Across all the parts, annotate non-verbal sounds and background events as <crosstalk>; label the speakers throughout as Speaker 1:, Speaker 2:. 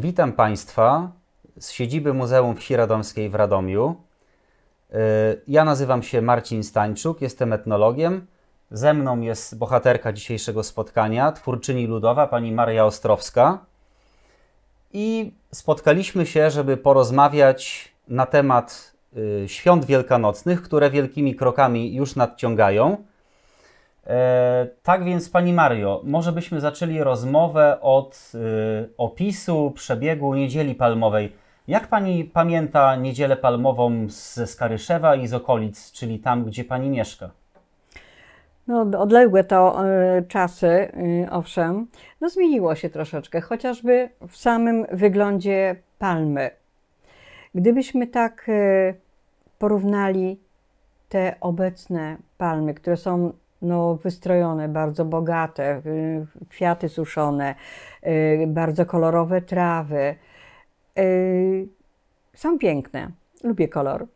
Speaker 1: Witam Państwa z siedziby Muzeum Wsi Radomskiej w Radomiu. Y, ja nazywam się Marcin Stańczuk, jestem etnologiem. Ze mną jest bohaterka dzisiejszego spotkania, twórczyni ludowa pani Maria Ostrowska. I spotkaliśmy się, żeby porozmawiać na temat y, świąt wielkanocnych, które wielkimi krokami już nadciągają. E, tak więc, Pani Mario, może byśmy zaczęli rozmowę od e, opisu przebiegu Niedzieli Palmowej. Jak Pani pamięta Niedzielę Palmową ze Skaryszewa i z okolic, czyli tam, gdzie Pani mieszka?
Speaker 2: No, odległe to e, czasy, owszem, no zmieniło się troszeczkę, chociażby w samym wyglądzie palmy. Gdybyśmy tak porównali te obecne palmy, które są no, wystrojone, bardzo bogate, y, kwiaty suszone, y, bardzo kolorowe trawy. Y, są piękne, lubię kolor.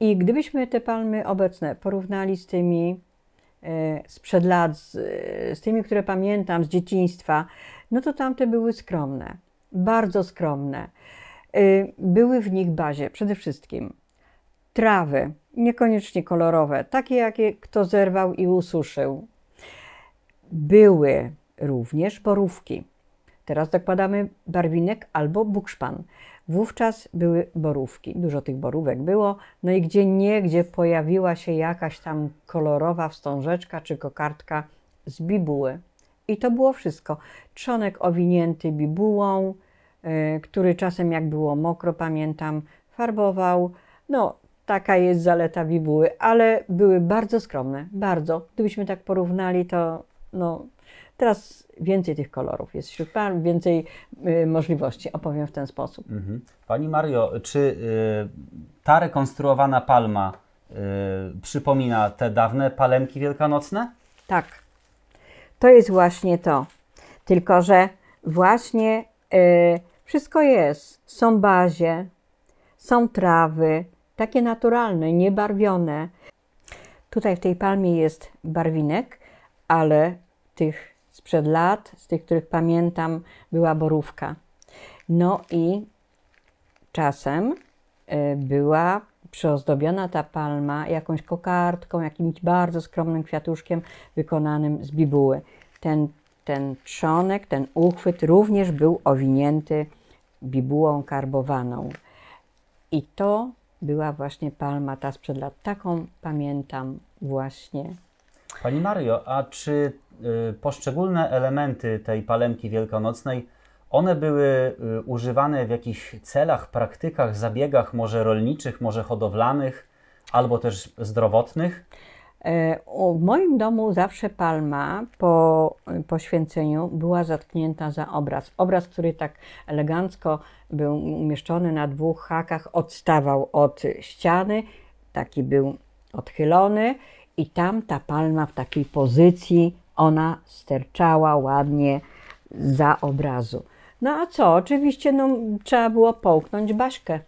Speaker 2: I gdybyśmy te palmy obecne porównali z tymi sprzed lat, z, z tymi, które pamiętam z dzieciństwa, no to tamte były skromne, bardzo skromne. Były w nich bazie przede wszystkim trawy, niekoniecznie kolorowe, takie jakie kto zerwał i ususzył. Były również borówki. Teraz dokładamy barwinek albo bukszpan. Wówczas były borówki, dużo tych borówek było, no i gdzie nie, gdzie pojawiła się jakaś tam kolorowa wstążeczka czy kokardka z bibuły. I to było wszystko. Trzonek owinięty bibułą, y, który czasem jak było mokro, pamiętam, farbował. No, Taka jest zaleta bibuły, ale były bardzo skromne, bardzo. Gdybyśmy tak porównali, to no, teraz więcej tych kolorów jest wśród par, więcej y, możliwości, opowiem w ten sposób.
Speaker 1: Mhm. Pani Mario, czy y, ta rekonstruowana palma y, przypomina te dawne palemki wielkanocne? Tak.
Speaker 2: To jest właśnie to. Tylko, że właśnie y, wszystko jest. Są bazie, są trawy, takie naturalne, niebarwione. Tutaj w tej palmie jest barwinek, ale tych sprzed lat, z tych, których pamiętam, była borówka. No i czasem e, była przyozdobiona ta palma jakąś kokardką, jakimś bardzo skromnym kwiatuszkiem wykonanym z bibuły. Ten, ten trzonek, ten uchwyt również był owinięty bibułą karbowaną. I to była właśnie palma ta sprzed lat. Taką pamiętam właśnie.
Speaker 1: Pani Mario, a czy y, poszczególne elementy tej palemki wielkanocnej, one były y, używane w jakichś celach, praktykach, zabiegach może rolniczych, może hodowlanych, albo też zdrowotnych? E, w moim domu zawsze
Speaker 2: palma po y, poświęceniu była zatknięta za obraz. Obraz, który tak elegancko był umieszczony na dwóch hakach, odstawał od ściany, taki był odchylony i tam ta palma w takiej pozycji, ona sterczała ładnie za obrazu. No a co? Oczywiście no, trzeba było połknąć Baśkę.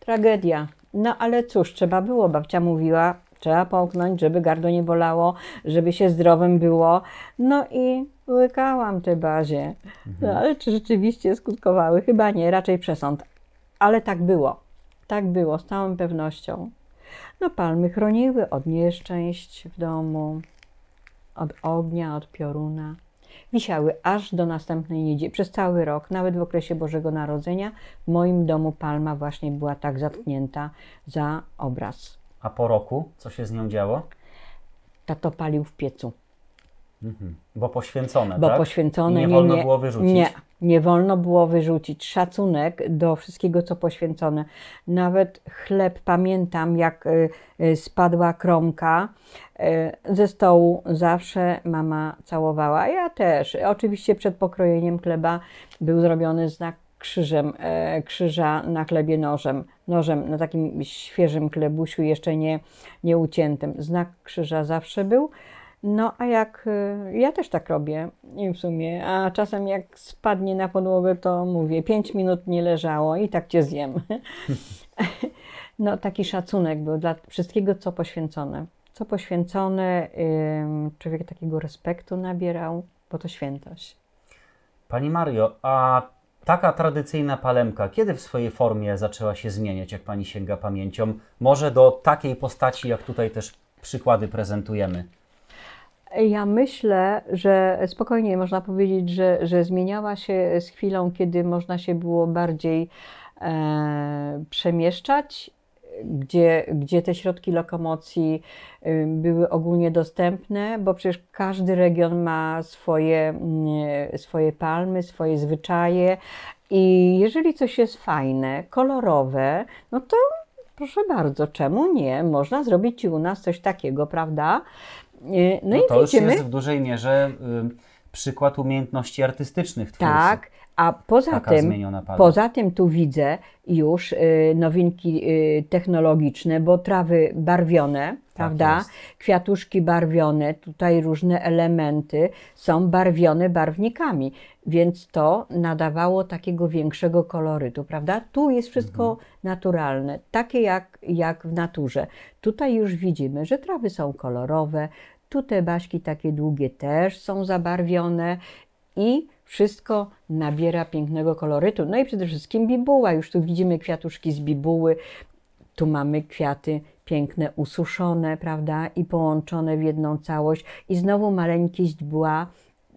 Speaker 2: Tragedia. No ale cóż, trzeba było. Babcia mówiła, trzeba połknąć, żeby gardło nie bolało, żeby się zdrowym było. No i łykałam te bazie. No, mhm. ale czy rzeczywiście skutkowały? Chyba nie, raczej przesąd. Ale tak było. Tak było, z całą pewnością. No palmy chroniły od nieszczęść w domu, od ognia, od pioruna. Wisiały aż do następnej niedzieli, przez cały rok, nawet w okresie Bożego Narodzenia. W moim domu palma właśnie była tak zatknięta za
Speaker 1: obraz. A po roku, co się z nią działo?
Speaker 2: Tato palił w piecu.
Speaker 1: Mhm. Bo poświęcone, Bo tak? poświęcone. I nie, wolno nie, było wyrzucić. Nie,
Speaker 2: nie wolno było wyrzucić. Szacunek do wszystkiego, co poświęcone. Nawet chleb, pamiętam, jak y, y, spadła kromka y, ze stołu, zawsze mama całowała. Ja też. Oczywiście przed pokrojeniem chleba był zrobiony znak krzyżem, e, krzyża na chlebie nożem, nożem na takim świeżym klebusiu, jeszcze nie, nie uciętym. Znak krzyża zawsze był. No a jak, e, ja też tak robię w sumie, a czasem jak spadnie na podłogę, to mówię, pięć minut nie leżało i tak cię zjem. <laughs> no taki szacunek był dla wszystkiego, co poświęcone. Co poświęcone, człowiek takiego respektu nabierał, bo to świętość.
Speaker 1: Pani Mario, a Taka tradycyjna palemka, kiedy w swojej formie zaczęła się zmieniać, jak Pani sięga pamięcią? Może do takiej postaci, jak tutaj też przykłady prezentujemy?
Speaker 2: Ja myślę, że spokojnie można powiedzieć, że, że zmieniała się z chwilą, kiedy można się było bardziej e, przemieszczać gdzie, gdzie te środki lokomocji były ogólnie dostępne, bo przecież każdy region ma swoje, mm, swoje palmy, swoje zwyczaje. I jeżeli coś jest fajne, kolorowe, no to proszę bardzo, czemu nie? Można zrobić ci u nas coś takiego, prawda? Y, no, no i to widzimy, już jest
Speaker 1: w dużej mierze przykład umiejętności artystycznych twórcy. Tak,
Speaker 2: a poza Taka tym, poza tym tu widzę już y, nowinki y, technologiczne, bo trawy barwione, tak prawda? Jest. Kwiatuszki barwione, tutaj różne elementy są barwione barwnikami, więc to nadawało takiego większego kolorytu, prawda? Tu jest wszystko mhm. naturalne, takie jak, jak w naturze. Tutaj już widzimy, że trawy są kolorowe, tu te baśki takie długie też są zabarwione i wszystko nabiera pięknego kolorytu. No i przede wszystkim bibuła. Już tu widzimy kwiatuszki z bibuły. Tu mamy kwiaty piękne, ususzone, prawda, i połączone w jedną całość. I znowu maleńkie źdźbła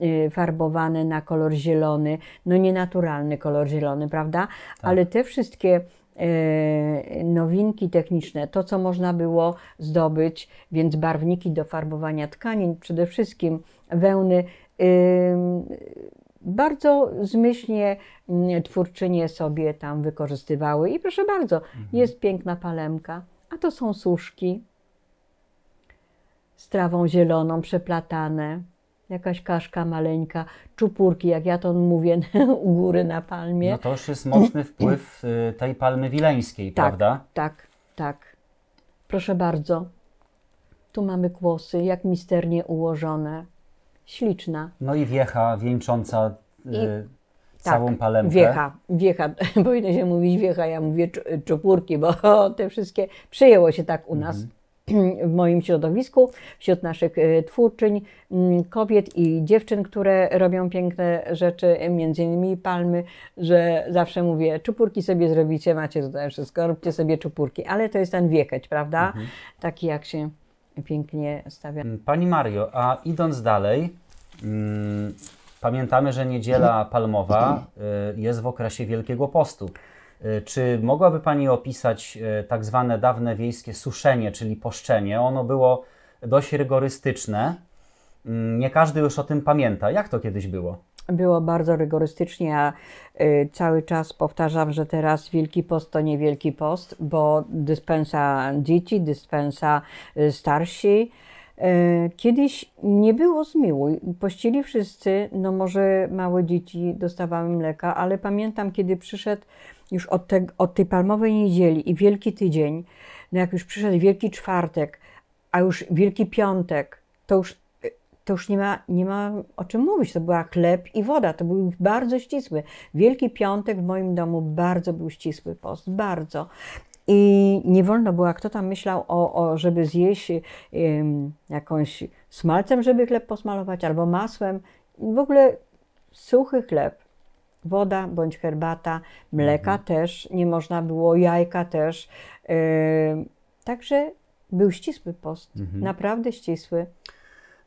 Speaker 2: y, farbowane na kolor zielony, no nienaturalny kolor zielony, prawda? Tak. Ale te wszystkie E, nowinki techniczne, to co można było zdobyć, więc barwniki do farbowania tkanin, przede wszystkim wełny. Bardzo zmyślnie mm, twórczynie sobie tam wykorzystywały. I proszę bardzo, mhm. jest piękna palemka, a to są suszki z trawą zieloną przeplatane jakaś kaszka maleńka, czupurki, jak ja to mówię, <laughs> u góry na palmie. No to
Speaker 1: już jest mocny wpływ y, tej palmy wileńskiej, tak, prawda?
Speaker 2: Tak, tak. Proszę bardzo. Tu mamy kłosy, jak misternie ułożone. Śliczna.
Speaker 1: No i wiecha wieńcząca y, I, y, całą tak, palemkę. Wiecha,
Speaker 2: wiecha. Powinno <laughs> się mówić wiecha, ja mówię czupurki, bo <laughs> te wszystkie przyjęło się tak u nas. Mhm w moim środowisku, wśród naszych e, twórczyń, mm, kobiet i dziewczyn, które robią piękne rzeczy, między innymi palmy, że zawsze mówię, czupurki sobie zrobicie, macie tutaj wszystko, róbcie sobie czupurki, ale to jest ten wiekeć, prawda? Mhm. Taki jak się pięknie stawia.
Speaker 1: Mm, pani Mario, a idąc dalej, hmm, pamiętamy, że niedziela palmowa e, jest w okresie Wielkiego Postu. E, czy mogłaby Pani opisać e, tak zwane dawne wiejskie suszenie, czyli poszczenie? Ono było dość rygorystyczne. Mm, nie każdy już o tym pamięta. Jak to kiedyś było?
Speaker 2: Było bardzo rygorystycznie. Ja y, cały czas powtarzam, że teraz Wielki Post to nie Wielki Post, bo dyspensa dzieci, dyspensa y, starsi. Y, kiedyś nie było zmiłuj. Pościli wszyscy, no może małe dzieci dostawały mleka, ale pamiętam, kiedy przyszedł już od, te, od tej palmowej niedzieli i Wielki Tydzień, no jak już przyszedł Wielki Czwartek, a już Wielki Piątek, to już, to już nie, ma, nie ma o czym mówić. To była chleb i woda, to był bardzo ścisły. Wielki Piątek w moim domu bardzo był ścisły post, bardzo. I nie wolno było, kto tam myślał o, o żeby zjeść jakąś smalcem, żeby chleb posmalować, albo masłem. W ogóle suchy chleb woda bądź herbata, mleka mhm. też nie można było, jajka też. także był ścisły post, mhm. naprawdę ścisły.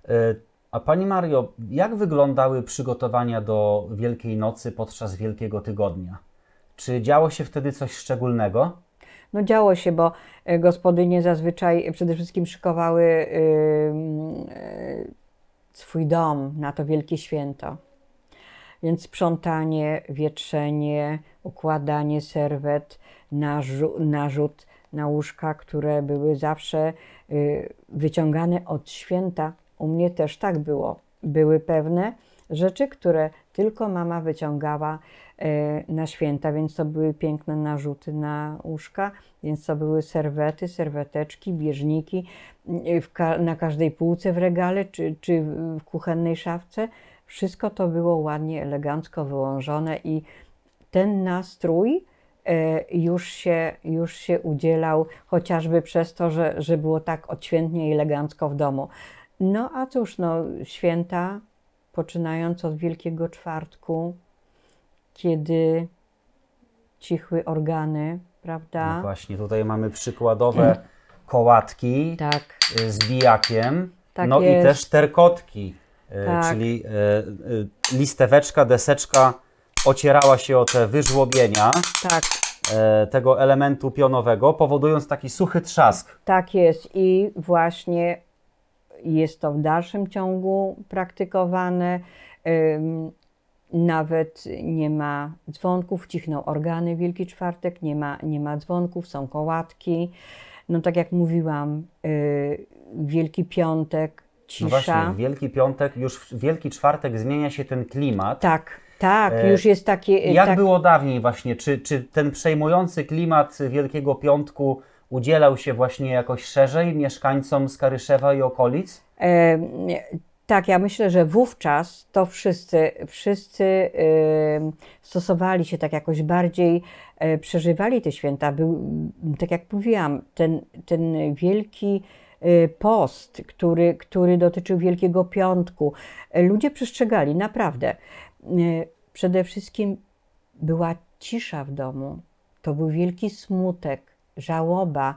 Speaker 1: E, a Pani Mario, jak wyglądały przygotowania do Wielkiej Nocy podczas Wielkiego Tygodnia? Czy działo się wtedy coś szczególnego?
Speaker 2: No działo się, bo e, gospodynie zazwyczaj przede wszystkim szykowały yy, yy, swój dom na to wielkie święto. Więc sprzątanie, wietrzenie, układanie serwet, narzut, narzut na łóżka, które były zawsze y, wyciągane od święta. U mnie też tak było. Były pewne rzeczy, które tylko mama wyciągała y, na święta, więc to były piękne narzuty na łóżka, więc to były serwety, serweteczki, bieżniki y, ka na każdej półce w regale czy, czy w kuchennej szafce. Wszystko to było ładnie, elegancko wyłożone i ten nastrój e, już się, już się udzielał, chociażby przez to, że, że było tak odświętnie i elegancko w domu. No a cóż, no, święta, poczynając od Wielkiego Czwartku, kiedy cichły organy, prawda? No
Speaker 1: właśnie, tutaj mamy przykładowe tak. kołatki tak. z bijakiem, tak no jest. i też terkotki. E, tak. Czyli e, e, listeweczka, deseczka ocierała się o te wyżłobienia. Tak tego elementu pionowego, powodując taki suchy trzask.
Speaker 2: Tak jest i właśnie jest to w dalszym ciągu praktykowane. Nawet nie ma dzwonków, cichną organy Wielki Czwartek, nie ma, nie ma dzwonków, są kołatki. No tak jak mówiłam, y, Wielki Piątek cisza. No właśnie, Wielki
Speaker 1: Piątek, już w Wielki Czwartek zmienia się ten klimat. Tak.
Speaker 2: Tak, e, już jest takie. E, jak tak...
Speaker 1: było dawniej, właśnie? Czy, czy ten przejmujący klimat Wielkiego Piątku udzielał się właśnie jakoś szerzej mieszkańcom Skaryszewa i okolic?
Speaker 2: E, tak, ja myślę, że wówczas to wszyscy, wszyscy stosowali się tak jakoś bardziej, e, przeżywali te święta. Był, tak jak mówiłam, ten, ten wielki Y, post, który, który dotyczył Wielkiego Piątku. Ludzie przestrzegali, naprawdę. Y, przede wszystkim była cisza w domu. To był wielki smutek, żałoba.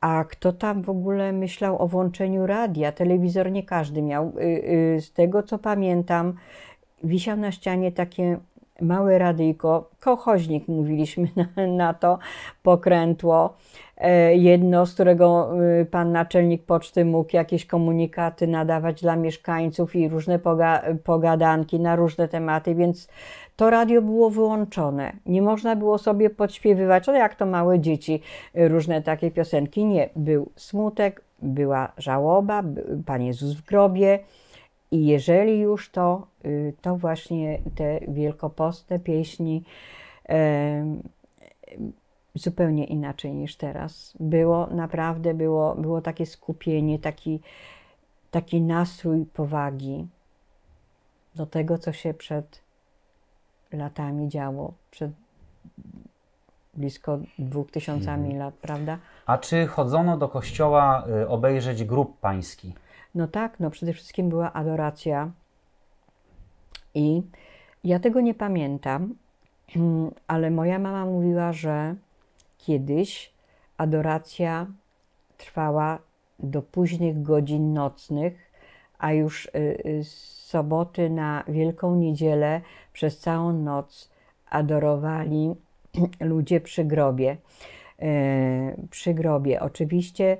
Speaker 2: A kto tam w ogóle myślał o włączeniu radia? Telewizor nie każdy miał. Y, z tego co pamiętam, wisiał na ścianie takie małe radyjko, kochoźnik mówiliśmy <laughs> na, na to, pokrętło, e, jedno, z którego y, pan naczelnik poczty mógł jakieś komunikaty nadawać dla mieszkańców i różne poga pogadanki na różne tematy, więc to radio było wyłączone. Nie można było sobie podśpiewywać, ale jak to małe dzieci, y, różne takie piosenki. Nie, był smutek, była żałoba, panie Pan Jezus w grobie, i jeżeli już to, y, to właśnie te wielkopostne pieśni zupełnie inaczej niż teraz. Było naprawdę, było, było takie skupienie, taki, taki nastrój powagi do tego, co się przed latami działo, przed blisko
Speaker 1: dwóch tysiącami mhm. lat, prawda? A czy chodzono do kościoła y, obejrzeć grób pański?
Speaker 2: No tak, no przede wszystkim była adoracja i ja tego nie pamiętam, <clears throat> ale moja mama mówiła, że kiedyś adoracja trwała do późnych godzin nocnych, a już y, y, z soboty na Wielką Niedzielę przez całą noc adorowali <clears throat> ludzie przy grobie. E, przy grobie. Oczywiście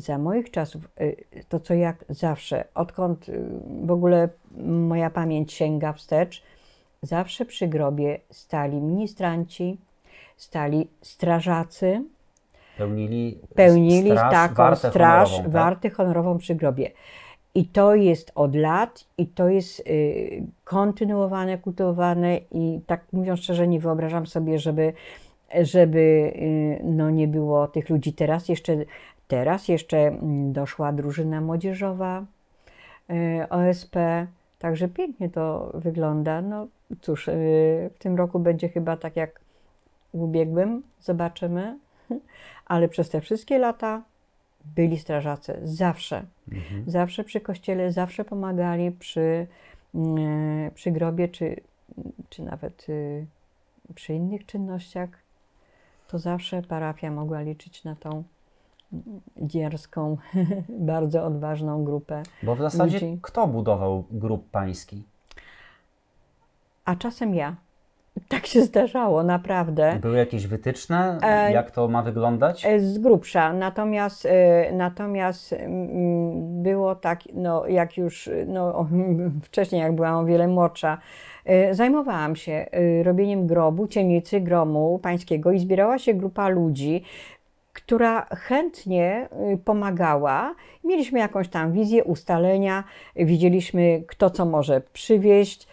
Speaker 2: za moich czasów, y, to co jak zawsze, odkąd y, w ogóle moja pamięć sięga wstecz, zawsze przy grobie stali ministranci, stali strażacy.
Speaker 1: Pełnili, pełnili straż, taką wartę straż honorową, tak? warty
Speaker 2: honorową przy grobie. I to jest od lat, i to jest y, kontynuowane, kultowane, i tak mówiąc szczerze, nie wyobrażam sobie, żeby żeby y, no, nie było tych ludzi. Teraz jeszcze Teraz jeszcze mm, doszła drużyna młodzieżowa e, OSP, także pięknie to wygląda. No cóż, e, w tym roku będzie chyba tak jak w ubiegłym, zobaczymy, <laughs> ale przez te wszystkie lata byli strażacy, zawsze. Mhm. Zawsze przy kościele, zawsze pomagali przy, mm, e, przy grobie, czy, czy nawet y, przy innych czynnościach. To zawsze parafia mogła liczyć na tą dzierską, <laughs> bardzo odważną grupę. Bo w zasadzie ludzi.
Speaker 1: kto budował grup pański?
Speaker 2: A czasem ja. Tak się zdarzało, naprawdę.
Speaker 1: Były jakieś wytyczne, e, jak to ma wyglądać? E, z
Speaker 2: grubsza. Natomiast, e, natomiast mm, było tak, no, jak już no, <laughs> wcześniej, jak byłam o wiele młodsza, e, zajmowałam się robieniem grobu, cienicy gromu pańskiego i zbierała się grupa ludzi, która chętnie y, pomagała. Mieliśmy jakąś tam wizję, ustalenia, widzieliśmy, kto co może przywieźć,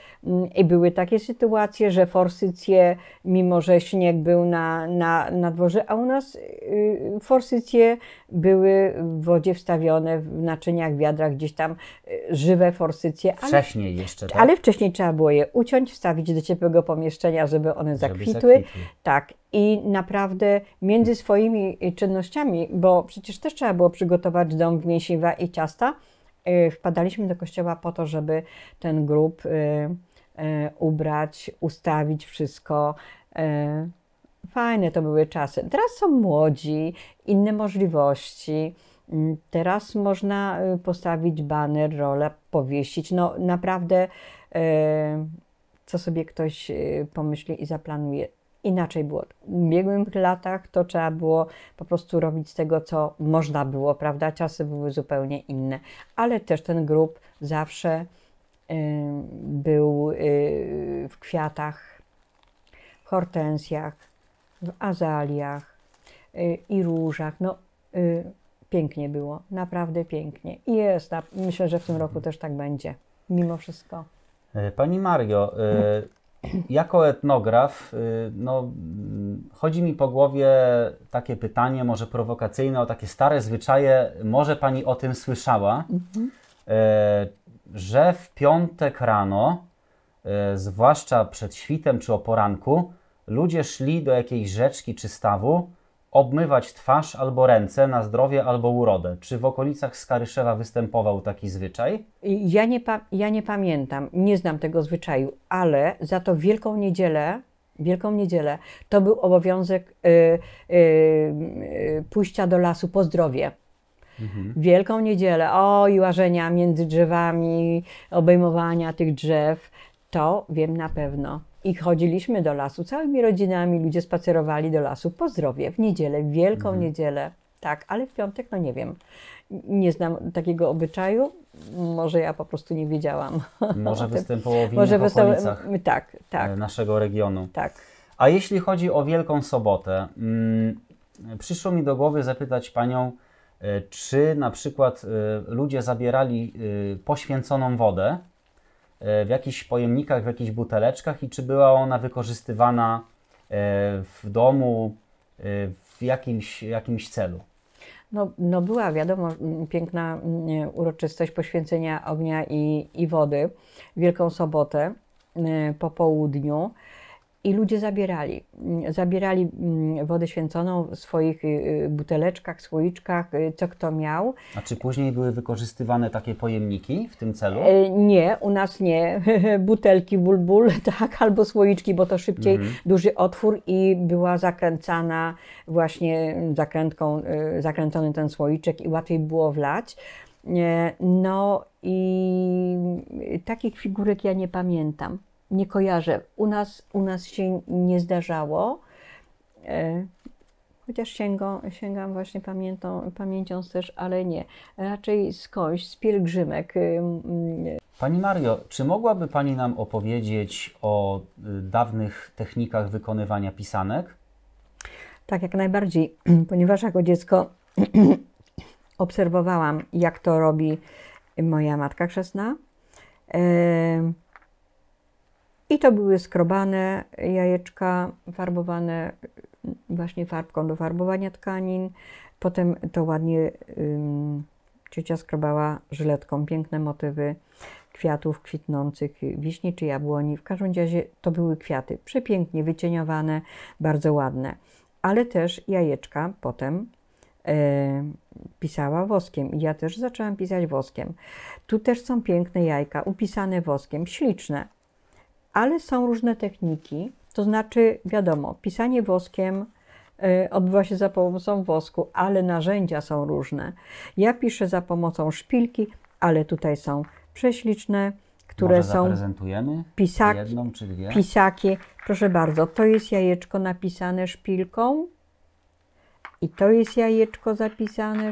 Speaker 2: i były takie sytuacje, że forsycje, mimo że śnieg był na, na, na dworze, a u nas y, forsycje były w wodzie wstawione, w naczyniach, w wiadrach, gdzieś tam y, żywe forsycje. Ale, wcześniej
Speaker 1: jeszcze, tak? Ale wcześniej
Speaker 2: trzeba było je uciąć, wstawić do ciepłego pomieszczenia, żeby one zakwitły. Żeby zakwitły. Tak. I naprawdę między swoimi czynnościami, bo przecież też trzeba było przygotować dom w mięsiwa i ciasta, Y, wpadaliśmy do kościoła po to, żeby ten grób y, y, ubrać, ustawić wszystko. Fajne to były czasy. Teraz są młodzi, inne możliwości. Mm, teraz można postawić baner, rolę, powiesić. No naprawdę, co sobie ktoś pomyśli i zaplanuje inaczej było. W ubiegłych latach to trzeba było po prostu robić z tego, co można było, prawda? Czasy były zupełnie inne, ale też ten grób zawsze y, był y, w kwiatach, w hortensjach, w azaliach y, i różach. No, y, pięknie było, naprawdę pięknie. I jest, myślę, że w tym roku też tak będzie, mimo wszystko.
Speaker 1: Y, pani Mario, y, mhm. Jako etnograf, y, no, chodzi mi po głowie takie pytanie, może prowokacyjne, o takie stare zwyczaje. Może pani o tym słyszała, mhm. E, że w piątek rano, e, zwłaszcza przed świtem czy o poranku, ludzie szli do jakiejś rzeczki czy stawu Obmywać twarz albo ręce na zdrowie albo urodę. Czy w okolicach Skaryszewa występował taki zwyczaj?
Speaker 2: Ja nie, ja nie pamiętam, nie znam tego zwyczaju, ale za to Wielką Niedzielę Wielką Niedzielę, to był obowiązek y, y, y pójścia do lasu po zdrowie. Mhm. Wielką Niedzielę, o i łażenia między drzewami, obejmowania tych drzew, to wiem na pewno. I chodziliśmy do lasu całymi rodzinami, ludzie spacerowali do lasu po w niedzielę, w wielką mhm. niedzielę. Tak, ale w piątek, no nie wiem. Nie znam takiego obyczaju. Może ja po prostu nie wiedziałam. <laughs> Może występował w Może występ... tak, tak.
Speaker 1: E, naszego regionu. Tak. A jeśli chodzi o Wielką Sobotę, mm, przyszło mi do głowy zapytać Panią, e, czy na przykład e, ludzie zabierali poświęconą wodę E, w jakichś pojemnikach, w jakichś buteleczkach i czy była ona wykorzystywana e, w domu e, w jakimś, jakimś celu?
Speaker 2: No, no była, wiadomo, piękna mm, uroczystość poświęcenia ognia i, i wody, Wielką Sobotę mm, po południu i ludzie zabierali. Zabierali mm, wodę święconą w swoich y, y, buteleczkach, słoiczkach, y, co kto miał.
Speaker 1: A czy później były wykorzystywane takie pojemniki w tym celu? E,
Speaker 2: nie, u nas nie. <laughs> Butelki bulbul, <laughs> tak, albo słoiczki, bo to szybciej mhm. duży otwór i była zakręcana właśnie mm, zakrętką, zakręcony ten słoiczek i łatwiej było wlać. E, no i takich figurek ja nie pamiętam nie kojarzę. U nas, u nas się nie zdarzało. E, chociaż sięgą, sięgam właśnie pamiętą, pamięcią też, ale nie. Raczej skądś, z pielgrzymek. Y, y.
Speaker 1: Pani Mario, czy mogłaby Pani nam opowiedzieć o y, dawnych technikach wykonywania pisanek?
Speaker 2: Tak, jak najbardziej, <clears throat> ponieważ jako dziecko <clears throat> obserwowałam, jak to robi moja matka chrzestna. Yy i to były skrobane jajeczka, farbowane mm, właśnie farbką do farbowania tkanin. Potem to ładnie um, ciocia skrobała żyletką, piękne motywy kwiatów kwitnących, wiśni czy jabłoni. W każdym razie to były kwiaty przepięknie wycieniowane, bardzo ładne. Ale też jajeczka potem e, pisała woskiem. I ja też zaczęłam pisać woskiem. Tu też są piękne jajka, upisane woskiem, śliczne ale są różne techniki, to znaczy, wiadomo, pisanie woskiem y, odbywa się za pomocą wosku, ale narzędzia są różne. Ja piszę za pomocą szpilki, ale tutaj są prześliczne, które Może są pisaki, jedną czy dwie? pisaki. Proszę bardzo, to jest jajeczko napisane szpilką i to jest jajeczko zapisane,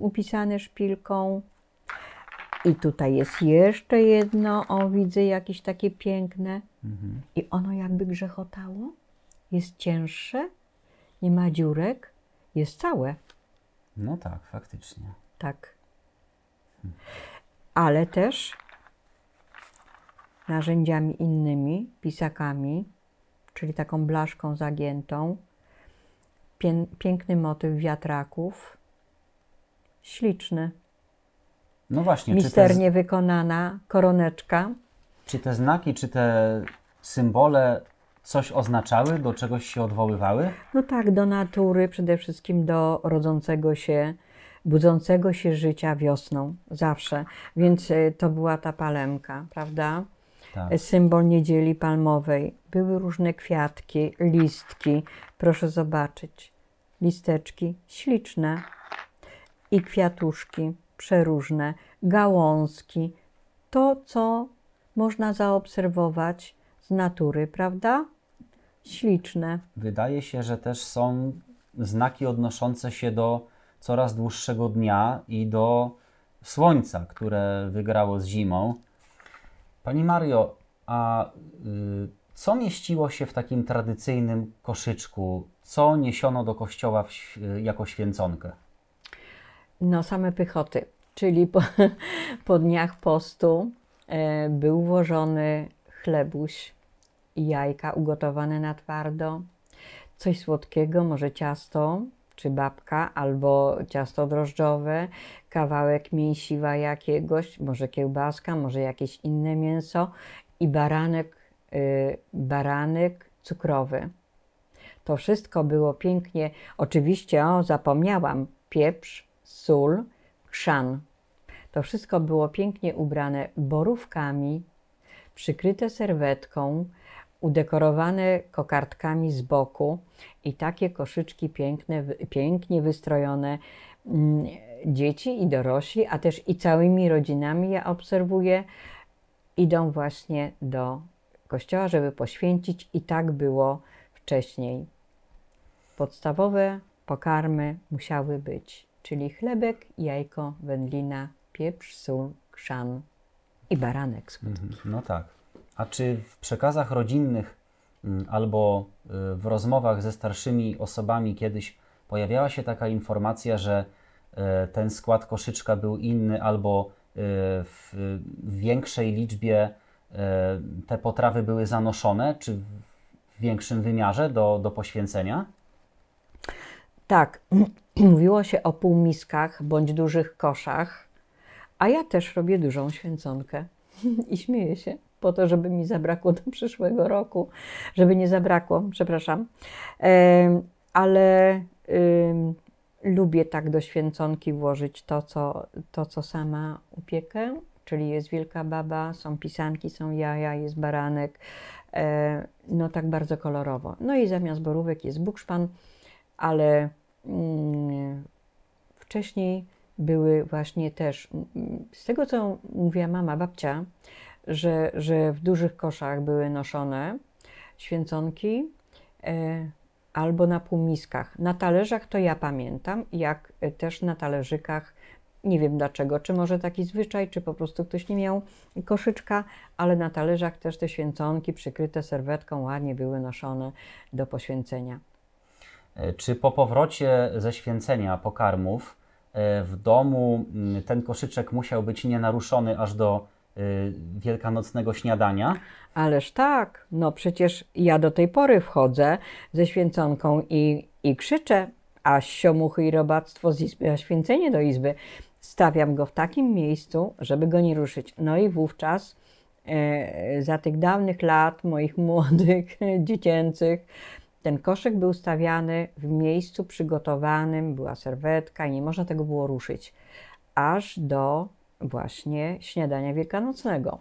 Speaker 2: upisane szpilką. I tutaj jest jeszcze jedno, o widzę jakieś takie piękne. Mhm. I ono jakby grzechotało, jest cięższe, nie ma dziurek, jest całe.
Speaker 1: No tak, faktycznie.
Speaker 2: Tak. Ale też narzędziami innymi, pisakami, czyli taką blaszką zagiętą, piękny motyw wiatraków, śliczny.
Speaker 1: No właśnie. Misternie
Speaker 2: wykonana koroneczka.
Speaker 1: Czy te znaki, czy te symbole coś oznaczały, do czegoś się odwoływały?
Speaker 2: No tak, do natury, przede wszystkim do rodzącego się, budzącego się życia wiosną, zawsze. Więc e, to była ta palemka, prawda? Tak. E, symbol niedzieli palmowej. Były różne kwiatki, listki. Proszę zobaczyć. Listeczki śliczne i kwiatuszki przeróżne, gałązki, to co można zaobserwować z natury, prawda? Śliczne.
Speaker 1: Wydaje się, że też są znaki odnoszące się do coraz dłuższego dnia i do słońca, które wygrało z zimą. Pani Mario, a y, co mieściło się w takim tradycyjnym koszyczku? Co niesiono do kościoła jako święconkę?
Speaker 2: No, same pychoty czyli po, <laughs> po dniach postu, e, był włożony chlebuś i jajka ugotowane na twardo, coś słodkiego, może ciasto czy babka, albo ciasto drożdżowe, kawałek mięsiwa jakiegoś, może kiełbaska, może jakieś inne mięso i baranek, yy, baranek cukrowy. To wszystko było pięknie. Oczywiście, o, zapomniałam, pieprz, sól, szan. To wszystko było pięknie ubrane borówkami, przykryte serwetką, udekorowane kokardkami z boku i takie koszyczki piękne, pięknie wystrojone. Mm, dzieci i dorośli, a też i całymi rodzinami ja obserwuję, idą właśnie do kościoła, żeby poświęcić, i tak było wcześniej. Podstawowe pokarmy musiały być czyli chlebek, jajko, wędlina, pieprz, sól, krzan i baranek.
Speaker 1: Skutki. Mhm, no tak. A czy w przekazach rodzinnych mm, albo y, w rozmowach ze starszymi osobami kiedyś pojawiała się taka informacja, że y, ten skład koszyczka był inny albo y, w większej liczbie te potrawy były zanoszone, czy w większym wymiarze do, do poświęcenia?
Speaker 2: Tak, mówiło się o półmiskach bądź dużych koszach, a ja też robię dużą święconkę <laughs> i śmieję się po to, żeby mi zabrakło do przyszłego roku, żeby nie zabrakło, przepraszam. Ale lubię tak do święconki włożyć to co, to, co sama upiekę, czyli jest wielka baba, są pisanki, są jaja, jest baranek, e, no tak bardzo kolorowo. No i zamiast borówek jest bukszpan, ale Mm, wcześniej były właśnie też, mm, z tego co mówiła mama, babcia, że, że w dużych koszach były noszone święconki e, albo na półmiskach. Na talerzach to ja pamiętam, jak e, też na talerzykach. Nie wiem dlaczego, czy może taki zwyczaj, czy po prostu ktoś nie miał koszyczka, ale na talerzach też te święconki przykryte serwetką ładnie były noszone do poświęcenia.
Speaker 1: E, czy po powrocie ze święcenia pokarmów e, w domu mm, ten koszyczek musiał być nienaruszony aż do e, wielkanocnego śniadania? Ależ tak, no przecież ja do tej pory wchodzę
Speaker 2: ze święconką i, i krzyczę, a siomuchy i robactwo z izby, a święcenie do izby. Stawiam go w takim miejscu, żeby go nie ruszyć. No i wówczas za tych dawnych lat, moich <laughs> młodych, dziecięcych, ten koszyk był stawiany w miejscu przygotowanym, była serwetka i nie można tego było ruszyć, aż do właśnie śniadania wielkanocnego.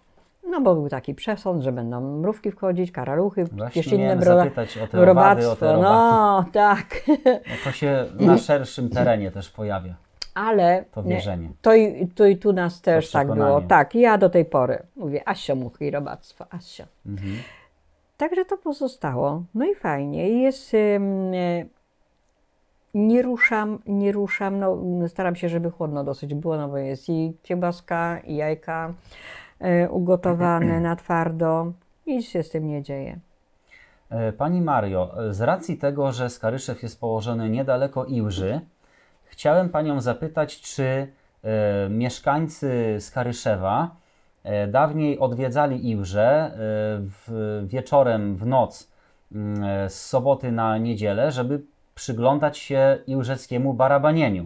Speaker 2: No bo był taki przesąd, że będą mrówki wchodzić, karaluchy, jeszcze inne broda, zapytać o te o te no tak.
Speaker 1: No to się na szerszym terenie też pojawia.
Speaker 2: Ale to wierzenie. To i, to i tu nas też tak było. Tak, ja do tej pory mówię, Asio muchy i robactwo, Asio. Mhm. Także to pozostało. No i fajnie. Jest, e, nie ruszam, nie ruszam. No, staram się, żeby chłodno dosyć było, no bo jest i kiełbaska, i jajka e, ugotowane na twardo. Nic się z tym nie dzieje.
Speaker 1: E, pani Mario, z racji tego, że Skaryszew jest położony niedaleko Iłży, chciałem Panią zapytać, czy mieszkańcy Skaryszewa E, dawniej odwiedzali Iłże e, w, wieczorem, w noc mm, e, z soboty na niedzielę, żeby przyglądać się iłżeckiemu barabanieniu.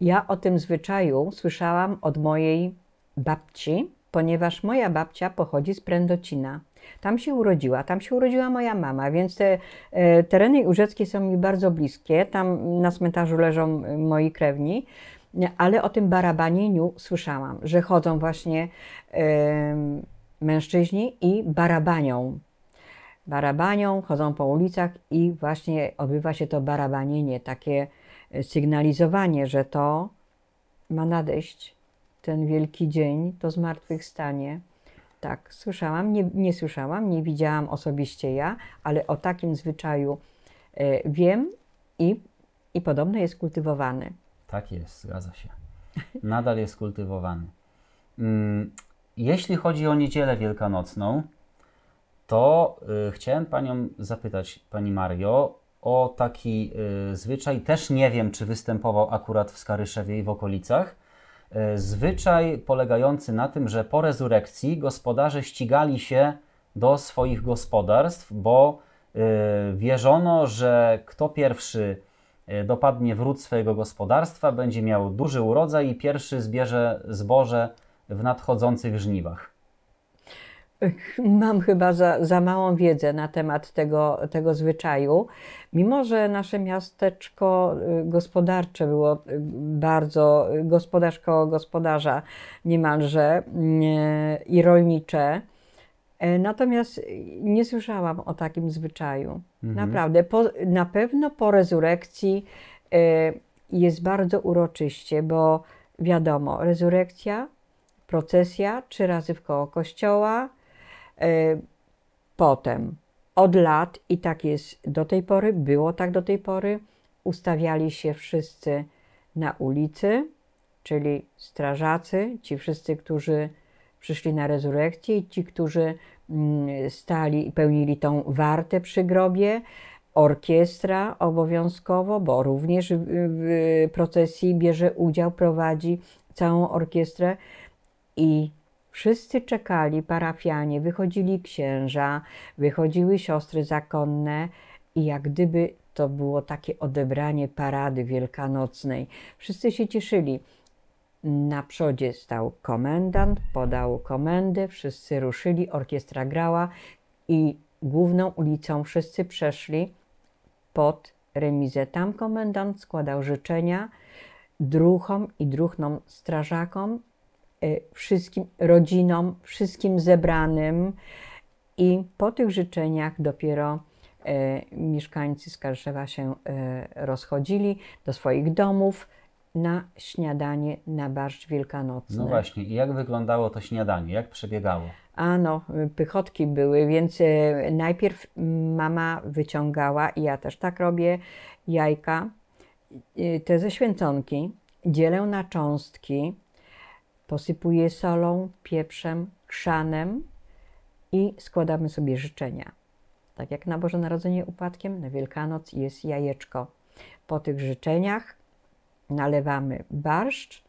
Speaker 2: Ja o tym zwyczaju słyszałam od mojej babci, ponieważ moja babcia pochodzi z Prędocina. Tam się urodziła, tam się urodziła moja mama, więc te tereny iłżeckie są mi bardzo bliskie. Tam na cmentarzu leżą moi krewni ale o tym barabanieniu słyszałam, że chodzą właśnie mężczyźni i barabanią. Barabanią, chodzą po ulicach i właśnie odbywa się to barabanienie, takie e, sygnalizowanie, że to ma nadejść ten wielki dzień, to zmartwychwstanie. Tak, słyszałam, nie, nie słyszałam, nie widziałam osobiście ja, ale o takim zwyczaju e, wiem i, i podobno jest kultywowany.
Speaker 1: Tak jest, zgadza się. Nadal jest kultywowany. Mm, jeśli chodzi o niedzielę wielkanocną, to y, chciałem Panią zapytać, Pani Mario, o taki y, zwyczaj. Też nie wiem, czy występował akurat w Skaryszewie i w okolicach. Y, zwyczaj polegający na tym, że po rezurekcji gospodarze ścigali się do swoich gospodarstw, bo wierzono, że kto pierwszy E, dopadnie wrót swojego gospodarstwa, będzie miał duży urodzaj i pierwszy zbierze zboże w nadchodzących żniwach.
Speaker 2: Mam chyba za, za małą wiedzę na temat tego, tego zwyczaju. Mimo, że nasze miasteczko y, gospodarcze było y, bardzo y, gospodarz koło gospodarza niemalże i rolnicze, E, natomiast y, nie słyszałam o takim zwyczaju. Mhm. Naprawdę. Po, na pewno po rezurekcji e, jest bardzo uroczyście, bo wiadomo, rezurekcja, procesja trzy razy w koło kościoła, e, potem od lat i tak jest do tej pory, było tak do tej pory, ustawiali się wszyscy na ulicy, czyli strażacy, ci wszyscy, którzy przyszli na rezurekcję i ci, którzy Mm, stali i pełnili tą wartę przy grobie. Orkiestra obowiązkowo, bo również w procesji bierze udział, prowadzi całą orkiestrę i wszyscy czekali, parafianie, wychodzili księża, wychodziły siostry zakonne i jak gdyby to było takie odebranie parady wielkanocnej. Wszyscy się cieszyli. Na przodzie stał komendant, podał komendy, wszyscy ruszyli, orkiestra grała i główną ulicą wszyscy przeszli pod remizę. Tam komendant składał życzenia druhom i druhnom strażakom, y, wszystkim rodzinom, wszystkim zebranym. I po tych życzeniach dopiero y, mieszkańcy skarżywa się y, rozchodzili do swoich domów na śniadanie na barszcz wielkanocny. No właśnie,
Speaker 1: i jak wyglądało to śniadanie? Jak przebiegało?
Speaker 2: Ano, pychotki były, więc e, najpierw mama wyciągała, i ja też tak robię, jajka, e, te ze święconki, dzielę na cząstki, posypuję solą, pieprzem, krzanem i składamy sobie życzenia. Tak jak na Boże Narodzenie upadkiem, na Wielkanoc jest jajeczko. Po tych życzeniach nalewamy barszcz,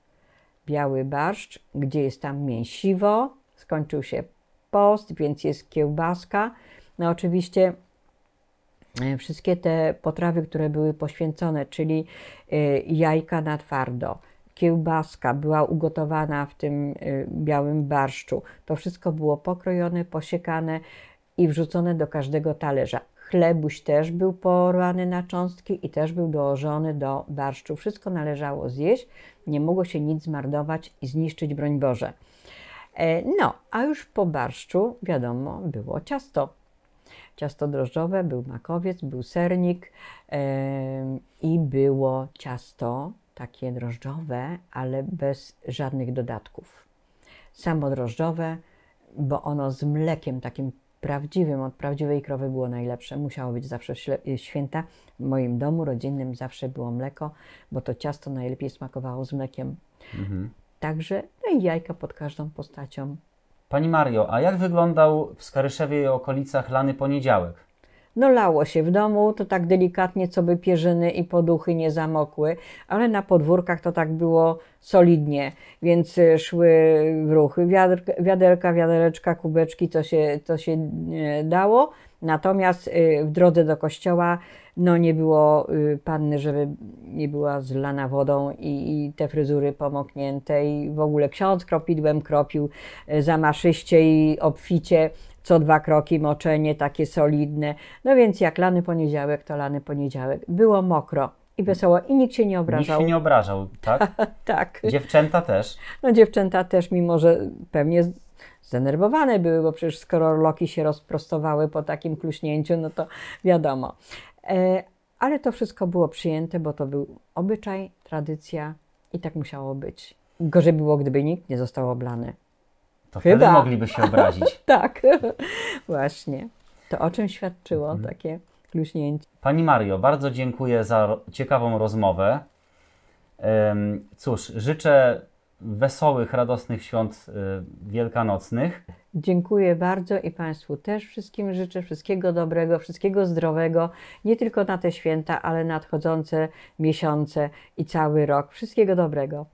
Speaker 2: biały barszcz, gdzie jest tam mięsiwo. Skończył się post, więc jest kiełbaska. No oczywiście e, wszystkie te potrawy, które były poświęcone, czyli e, jajka na twardo, kiełbaska była ugotowana w tym e, białym barszczu. To wszystko było pokrojone, posiekane i wrzucone do każdego talerza. Chlebuś też był porwany na cząstki i też był dołożony do barszczu. Wszystko należało zjeść, nie mogło się nic zmarnować i zniszczyć, broń Boże. E, no, a już po barszczu, wiadomo, było ciasto. Ciasto drożdżowe, był makowiec, był sernik e, i było ciasto takie drożdżowe, ale bez żadnych dodatków. Samo drożdżowe, bo ono z mlekiem takim prawdziwym od prawdziwej krowy było najlepsze. Musiało być zawsze y, święta. W moim domu rodzinnym zawsze było mleko, bo to ciasto najlepiej smakowało z mlekiem. Mhm. Także no i jajka pod każdą postacią.
Speaker 1: Pani Mario, a jak wyglądał w Skaryszewie i okolicach lany poniedziałek?
Speaker 2: No lało się w domu, to tak delikatnie, co by pierzyny i poduchy nie zamokły, ale na podwórkach to tak było solidnie, więc y, szły ruchy, wiaderka, wiaderka wiadereczka, kubeczki, to się, to się e, dało. Natomiast y, w drodze do kościoła no nie było y, panny, żeby nie była zlana wodą i, i te fryzury pomoknięte i w ogóle ksiądz kropidłem kropił e, zamaszyście i obficie, co dwa kroki moczenie takie solidne. No więc jak lany poniedziałek, to lany poniedziałek. Było mokro i wesoło i nikt się nie obrażał. Nikt się nie
Speaker 1: obrażał, tak? <laughs> tak. Dziewczęta też.
Speaker 2: No dziewczęta też, mimo że pewnie zdenerwowane były, bo przecież skoro loki się rozprostowały po takim kluśnięciu, no to wiadomo. E, ale to wszystko było przyjęte, bo to był obyczaj, tradycja i tak musiało być. Gorzej było, gdyby nikt nie został oblany. To Chyba. wtedy mogliby się obrazić. <laughs> tak, właśnie. To o czym świadczyło mhm. takie kluśnięcie.
Speaker 1: Pani Mario, bardzo dziękuję za ciekawą rozmowę. Cóż, życzę wesołych, radosnych świąt y, wielkanocnych.
Speaker 2: Dziękuję bardzo i Państwu też wszystkim życzę wszystkiego dobrego, wszystkiego zdrowego, nie tylko na te święta, ale nadchodzące miesiące i cały rok. Wszystkiego dobrego.